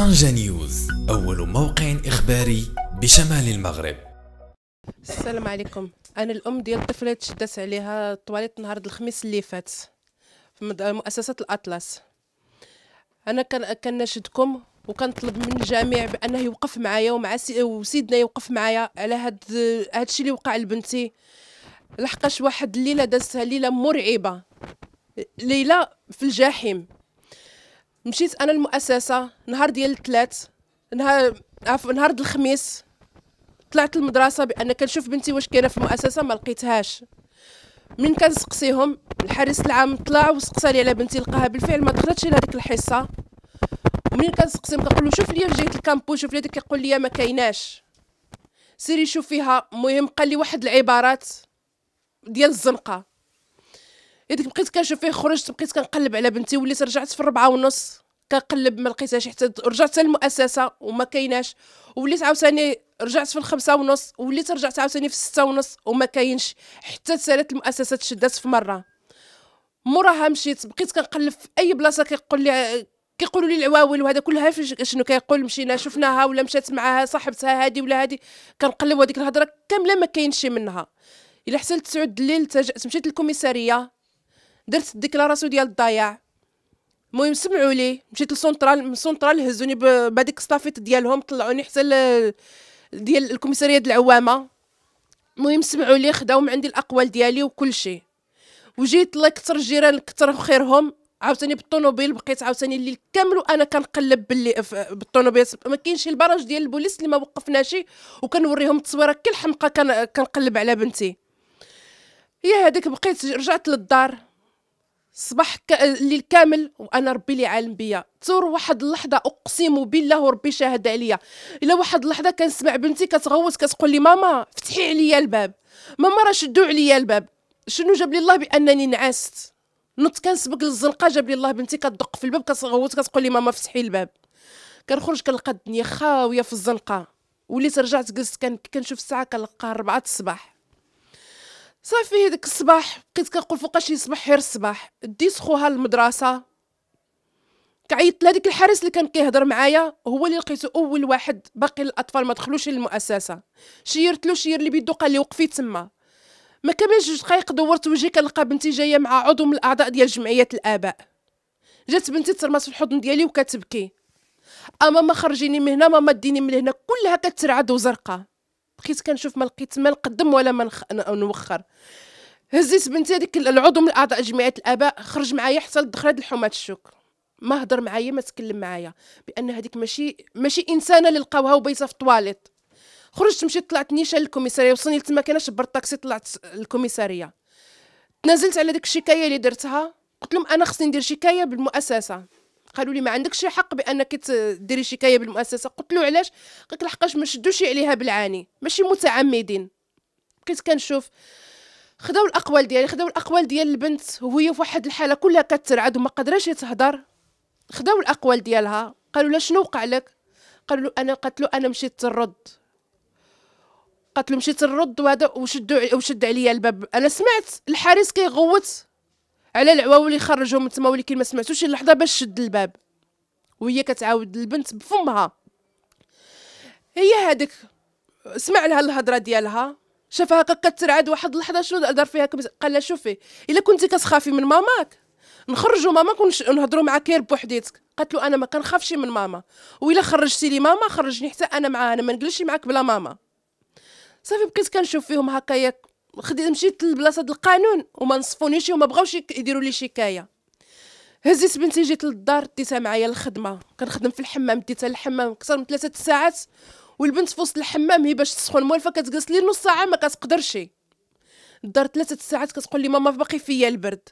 طنجة نيوز أول موقع إخباري بشمال المغرب السلام عليكم أنا الأم ديال طفلة تشدت عليها طواليت نهار الخميس اللي فات في مؤسسة الأطلس أنا كان كنشدكم وكنطلب من الجميع بانه يوقف معايا ومع سي... وسيدنا يوقف معايا على هاد هادشي اللي وقع لبنتي لحقاش واحد الليله دازتها ليله مرعبه ليله في الجحيم مشيت انا المؤسسه نهار ديال الثلاث نهار عفوا نهار الخميس طلعت المدرسه بان كنشوف بنتي واش كاينه في المؤسسه ما لقيتهاش من كنسقسيهم الحارس العام طلع وسقسى لي على بنتي لقاها بالفعل ما دخلتش لهذيك الحصه ومنين كنسقسيهم كنقول له شوف لي جهه الكامبو شوف لي داك كيقول لي ما كايناش سيري شوف فيها المهم قال لي واحد العبارات ديال الزنقه يديك إيه بقيت كنشوف فيه خرجت بقيت كنقلب على بنتي وليت رجعت في الربعة ونص كنقلب ما لقيتهاش حتى رجعت للمؤسسه وما كايناش وليت عاوتاني رجعت في الخمسة ونص وليت رجعت عاوتاني في الستة ونص وما كاينش حتى سالات المؤسسه تشدات في مره موراها مشيت بقيت كنقلب في اي بلاصه كيقول لي كيقولوا لي العواول وهذا كلها شنو كيقول مشينا شفناها ولا مشات معاها صاحبتها هذه ولا هذه كنقلب هذيك الهضره كامله ما كاينش منها الا حتى تسعود الليل تجأت مشيت للكوميساريه درت الديكلاراسيون ديال الضياع المهم سمعوا لي مشيت للسونترال من السونترال هزوني بهذيك الصافيط ديالهم طلعوني حتى ديال الكوميساريه ديال العوامه المهم سمعوا لي خداو من عندي الاقوال ديالي وكل شيء وجيت الله يكثر الجيران كثر خيرهم عاوتاني بالطوموبيل بقيت عاوتاني الليل كامل وانا كنقلب باللي بالطوموبيل ما كاينش البراج ديال البوليس اللي ما وقفناش وكنوريهم التصويره كل حمقه كنقلب على بنتي هي هذيك بقيت رجعت للدار صباح الليل كامل وانا ربي اللي عالم بيا تصور واحد اللحظه اقسم بالله وربي شاهد عليا الا واحد اللحظه كنسمع بنتي كتغوت كتقول لي ماما فتحي عليا الباب ماما راه شدوا عليا الباب شنو جاب لي الله بانني نعست نط كنسبق للزنقه جاب لي الله بنتي كتدق في الباب كتغوت كتقول لي ماما فتحي الباب كنخرج كنلقى الدنيا خاويه في الزنقه وليت رجعت جلست كنشوف الساعه كنلقاها 4 الصباح صافي هذاك الصباح بقيت كنقول فوقاش يصبح حير الصباح ديت خوها للمدرسه كعيطت لهذيك الحارس اللي كان كيهضر معايا هو اللي لقيته اول واحد باقي الاطفال ما دخلوش للمؤسسه شيرت له شير اللي بيدو قال لي وقفي تما ما كملش جوج دقائق دورت وجهي كنلقى بنتي جايه مع عضو من الاعضاء ديال جمعيه الاباء جات بنتي ترمات في الحضن ديالي وكتبكي اما ما خرجيني من هنا ماما ديني من هنا كلها كترعد وزرقاء بقيت كنشوف ما لقيت ما نقدم ولا ما نوخر هزيت بنتي هذيك العضو من اعضاء جمعيه الاباء خرج معايا حتى لدخلت الحومه الشوك ما هضر معايا ما تكلم معايا بان هذيك ماشي ماشي انسانه اللي لقاوها وبيتها في الطواليط خرجت مشيت طلعت نيشان للكوميساريه وصلني لتما كناش شبرت الطاكسي طلعت الكوميساريه تنازلت على ديك الشكايه اللي درتها قلت لهم انا خصني ندير شكايه بالمؤسسه قالوا لي ما عندكش حق بانك تديري شكايه بالمؤسسه قلت له علاش قلت لحقاش ما شدوش عليها بالعاني ماشي متعمدين بقيت كنشوف خداو الاقوال ديالي خداو الاقوال ديال البنت وهي في واحد الحاله كلها كترعد وما قدراش تهضر خداو الاقوال ديالها قالوا لها شنو وقع لك قالوا له انا قلت له انا مشيت الرد قالت له مشيت الرد وهذا وشدوا وشد عليا الباب انا سمعت الحارس كيغوت على العوا ولي خرجهم من تما ولكن ما سمعتوش اللحظه باش شد الباب وهي كتعاود البنت بفمها هي هذيك سمع لها الهضره ديالها شافها هكا كترعد واحد اللحظه شنو دار فيها قال لها شوفي الا كنتي كتخافي من ماماك نخرجوا ماماك ونهضروا معاك غير بوحديتك قالت له انا ما كنخافش من ماما والا خرجتي لي ماما خرجني حتى انا معاها انا ما نجلسش معاك بلا ماما صافي بقيت كنشوف فيهم ياك خديت مشيت لبلاصه القانون وما نصفونيش وما بغاوش يديروا لي شكايه هزيت بنتي جيت للدار ديتها معايا للخدمه كنخدم في الحمام ديتها للحمام اكثر من ثلاثة ساعات والبنت في وسط الحمام هي باش تسخن موالفه كتجلس لي نص ساعه ما كتقدرش الدار ثلاثة ساعات كتقول لي ماما باقي فيا البرد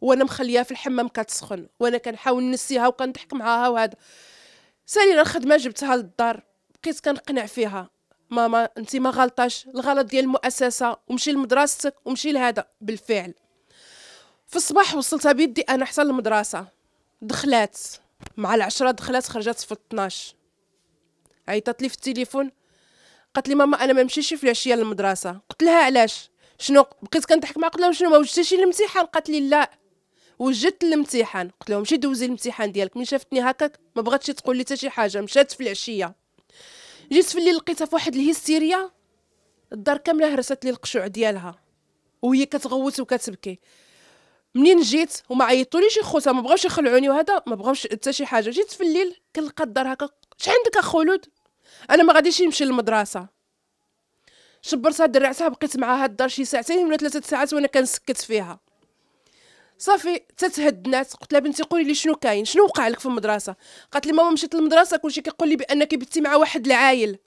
وانا مخليها في الحمام كتسخن وانا كنحاول نسيها وكنضحك معاها وهذا سالينا الخدمه جبتها للدار بقيت كنقنع فيها ماما انت ما غلطاش الغلط ديال المؤسسه ومشي لمدرستك ومشي لهذا بالفعل في الصباح وصلتها بيدي انا حتى المدرسه دخلات مع العشرة دخلات خرجت في 12 عيطت لي في التليفون قالت لي ماما انا ما نمشيش في العشيه للمدرسه قلت لها علاش شنو بقيت كنضحك معها قلت لها شنو ما وجدتيش الامتحان قالت لي لا وجدت الامتحان قلت لهم مشي دوزي الامتحان ديالك من شافتني هكاك ما بغاتش تقول لي حتى شي حاجه مشات في العشيه جيت في الليل لقيتها في واحد الهستيريا الدار كامله هرست لي القشوع ديالها وهي كتغوت وكتبكي منين جيت وما عيطوليش خوتها ما بغاوش يخلعوني وهذا ما بغاوش حتى شي حاجه جيت في الليل كنلقى الدار هكا اش عندك خلود انا ما غاديش نمشي للمدرسه شبرتها درعتها بقيت معاها الدار شي ساعتين ولا ثلاثه ساعات وانا كنسكت فيها صافي تتهدنات قلت لها بنتي قولي لي شنو كاين شنو وقع لك في المدرسه قالت لي ماما مشيت للمدرسه كلشي كيقول لي بانك بنتي مع واحد العايل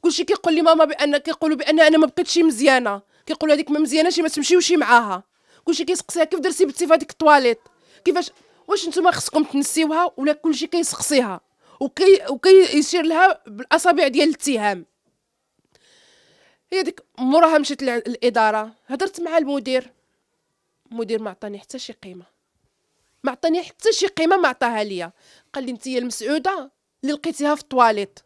كلشي كيقول لي ماما بان كيقولوا بان انا ما بقيتش مزيانه كيقولوا هذيك ما مزيانه ما تمشيوش معاها كلشي كيسقسيها كيف درتي بنتي في هذيك الطواليت كيفاش واش نتوما خصكم تنسيوها ولا كلشي كيسقسيها وكي يشير لها بالاصابع ديال الاتهام هي ديك موراها مشيت للاداره هضرت مع المدير المدير ما عطاني حتى شي قيمه ما عطاني حتى شي قيمه ما عطاها ليا قال لي انت المسعوده اللي لقيتيها في الطواليط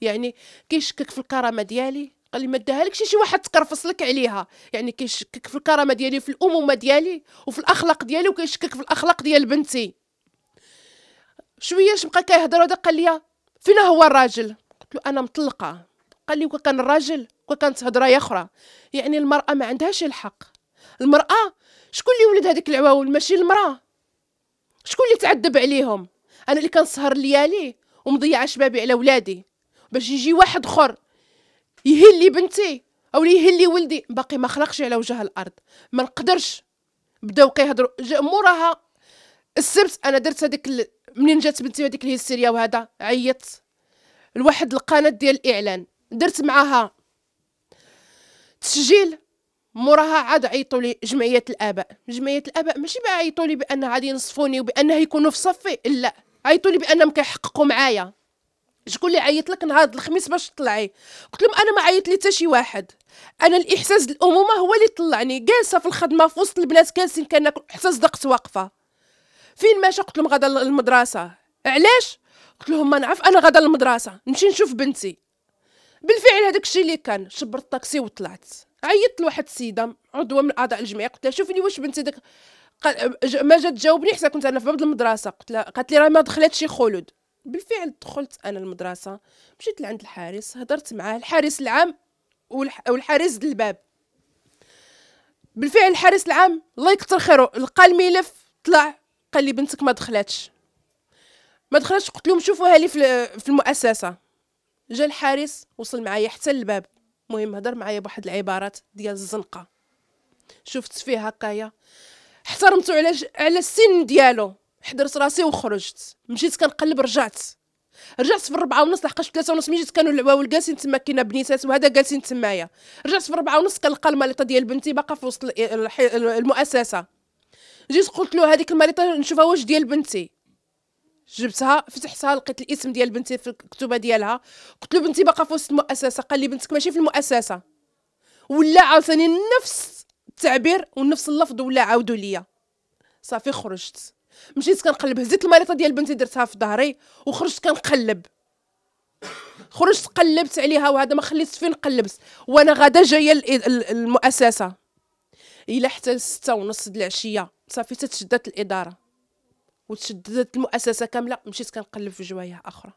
يعني كيشكك في الكرامه ديالي قال لي ما داهالكش شي واحد تكرفص لك عليها يعني كيشكك في الكرامه ديالي في الامومه ديالي وفي الاخلاق ديالي وكيشكك في الاخلاق ديال بنتي شويه بقى كيهضر هذا قال لي فين هو الراجل قلت له انا مطلقه قال لي وكان الراجل وكانت هضره اخرى يعني المراه ما عندهاش الحق المراه شكون اللي ولد هذيك العواول ماشي المراه شكون اللي تعذب عليهم انا اللي كنسهر ليالي ومضيع شبابي على ولادي باش يجي واحد اخر يهلي بنتي او يهلي ولدي باقي ما خلقش على وجه الارض ما نقدرش بداو كيهضروا موراها السبت انا درت هذيك ال... منين جات بنتي هذيك الهستيريا وهذا عيطت لواحد القناه ديال الاعلان درت معاها تسجيل موراها عاد عيطوا لي جمعيه الاباء جمعيه الاباء ماشي بقى عيطوا لي بان غادي ينصفوني وبان يكونوا في صفي لا عيطوا لي بانهم كيحققوا معايا شكون اللي عيط لك نهار الخميس باش تطلعي قلت لهم انا ما عيط لي حتى شي واحد انا الاحساس الامومه هو اللي طلعني جالسه في الخدمه في وسط البنات جالسين كناكل احساس دقت واقفه فين ماشي قلت لهم غدا للمدرسه علاش قلت لهم ما نعرف انا غدا للمدرسه نمشي نشوف بنتي بالفعل هذاك الشيء اللي كان شبرت الطاكسي وطلعت عيطت لواحد السيده عضو من اعضاء الجمعيه قلت لها شوفي واش بنتي داك ما جات تجاوبني حتى كنت انا في باب المدرسه قلت لها قالت لي راه ما دخلتش خلود بالفعل دخلت انا المدرسه مشيت لعند الحارس هضرت معاه الحارس العام والحارس الباب بالفعل الحارس العام الله يكثر خيره لقى الملف طلع قال لي بنتك ما دخلتش ما دخلتش قلت لهم شوفوها لي في المؤسسه جا الحارس وصل معايا حتى الباب المهم هضر معايا بواحد العبارات ديال الزنقه شفت فيه هكايا احترمتو على ج... على السن ديالو حضرت راسي وخرجت مشيت كنقلب رجعت رجعت في الربعة ونص لحقاش ثلاثة ونص مشيت كانوا العواول جالسين تما كاينه بنيتات وهذا جالسين تمايا رجعت في الربعة ونص كنلقى الماليطة ديال بنتي باقا في وسط المؤسسة جيت قلت له هذيك الماليطة نشوفها واش ديال بنتي جبتها فتحتها لقيت الاسم ديال بنتي في الكتوبه ديالها قلت له بنتي باقا في وسط المؤسسه قال لي بنتك ماشي في المؤسسه ولا عاوتاني نفس التعبير ونفس اللفظ ولا عاودوا ليا صافي خرجت مشيت كنقلب هزيت الماليطه ديال بنتي درتها في ظهري وخرجت كنقلب خرجت قلبت عليها وهذا ما خليتش فين قلبت وانا غدا جايه المؤسسه الى حتى الستة ونص د العشيه صافي تتشدت الاداره وتشددت المؤسسه كامله مشيت كنقلب في جوايع اخرى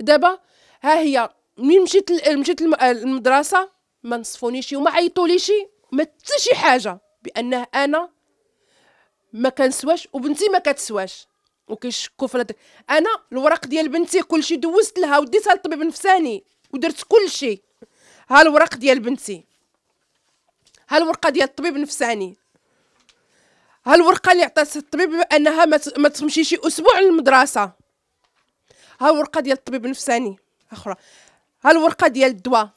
دابا ها هي مين مشيت مشيت المدرسه ما نصفونيش وما عيطوليش ما حتى شي حاجه بانه انا ما كنسواش وبنتي ما كتسواش وكيشكوا في انا الورق ديال بنتي كلشي دوزت لها وديتها للطبيب النفساني ودرت كلشي ها الورق ديال بنتي ها الورقه ديال الطبيب النفساني هالورقه اللي عطات الطبيب بانها ما تمشيش اسبوع للمدرسه هالورقه ديال الطبيب النفساني اخرى هالورقه ديال الدواء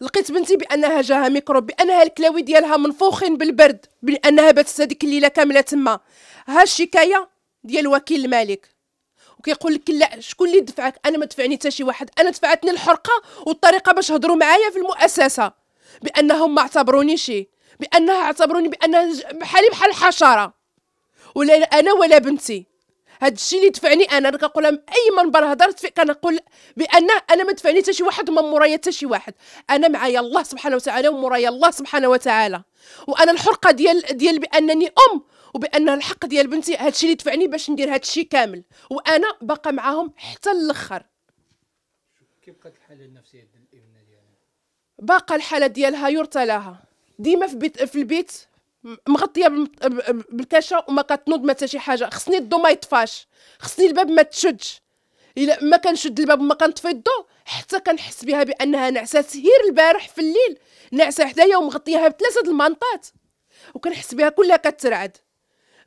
لقيت بنتي بانها جاها ميكروب بانها الكلاوي ديالها منفوخين بالبرد بانها باتت هذيك الليله كامله تما ها الشكايه ديال وكيل الملك وكيقول لك لا شكون اللي دفعك انا ما دفعني حتى شي واحد انا دفعتني الحرقه والطريقه باش هضروا معايا في المؤسسه بانهم ما اعتبروني شي بانها اعتبروني بان بحالي بحال الحشره ولا انا ولا بنتي هذا الشيء اللي دفعني انا انا كنقولها اي منبر هضرت فيه كنقول بان انا ما دفعني حتى شي واحد وما مورايا حتى شي واحد انا معايا الله سبحانه وتعالى ومورايا الله سبحانه وتعالى وانا الحرقه ديال ديال بانني ام وبان الحق ديال بنتي هذا الشيء اللي دفعني باش ندير هذا الشيء كامل وانا باقا معاهم حتى الاخر كيف بقات الحاله النفسيه ديال الابنه ديالها باقا الحاله ديالها يرثى لها ديما في بيت في البيت مغطيه بالكاشه وما كتنوض ما حتى شي حاجه خصني الضو ما يطفاش خصني الباب ما تشدش الا ما كنشد الباب وما كنطفي الضو حتى كنحس بها بانها نعسه سهير البارح في الليل نعسه حدايا ومغطياها بثلاثه المانطات وكنحس بها كلها كترعد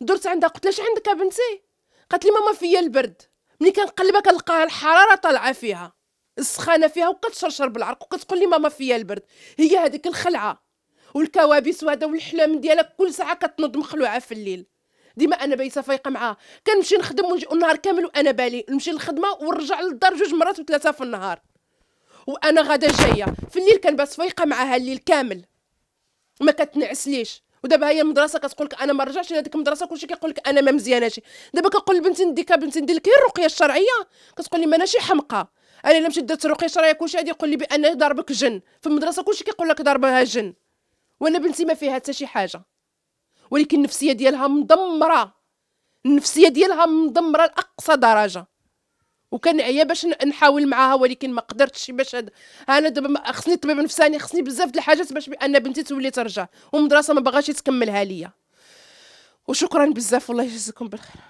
درت عندها قلت لها عندك بنتي قالت لي ماما فيا البرد ملي كنقلبها كنلقاها الحراره طالعه فيها السخانه فيها وكتشرشر بالعرق وكتقول لي ماما فيا البرد هي هذيك الخلعه والكوابيس وهذا والحلام ديالك كل ساعه كتنوض مخلوعه في الليل ديما انا بايته فايقه معاها كنمشي نخدم النهار كامل وانا بالي نمشي للخدمه ونرجع للدار جوج مرات وثلاثه في النهار وانا غدا جايه في الليل كنبات فايقه معاها الليل كامل ما كتنعسليش ودابا هي المدرسه كتقول لك انا ما رجعتش لهذيك المدرسه كلشي كيقول لك انا ما مزياناش دابا كنقول لبنتي نديك بنتي ندير لك الرقيه الشرعيه كتقول لي ما انا شي حمقه انا الا مشيت درت الرقيه الشرعيه كلشي غادي يقول لي بان ضربك جن في المدرسه كلشي كيقول لك ضربها جن وانا بنتي ما فيها حتى شي حاجه ولكن النفسيه ديالها مدمره النفسيه ديالها مدمره لاقصى درجه وكنعيا باش نحاول معاها ولكن ما قدرتش باش هاد انا دابا خصني الطبيب النفساني خصني بزاف د الحاجات باش بان بنتي تولي ترجع والمدرسه ما بغاش تكملها ليا وشكرا بزاف والله يجزيكم بالخير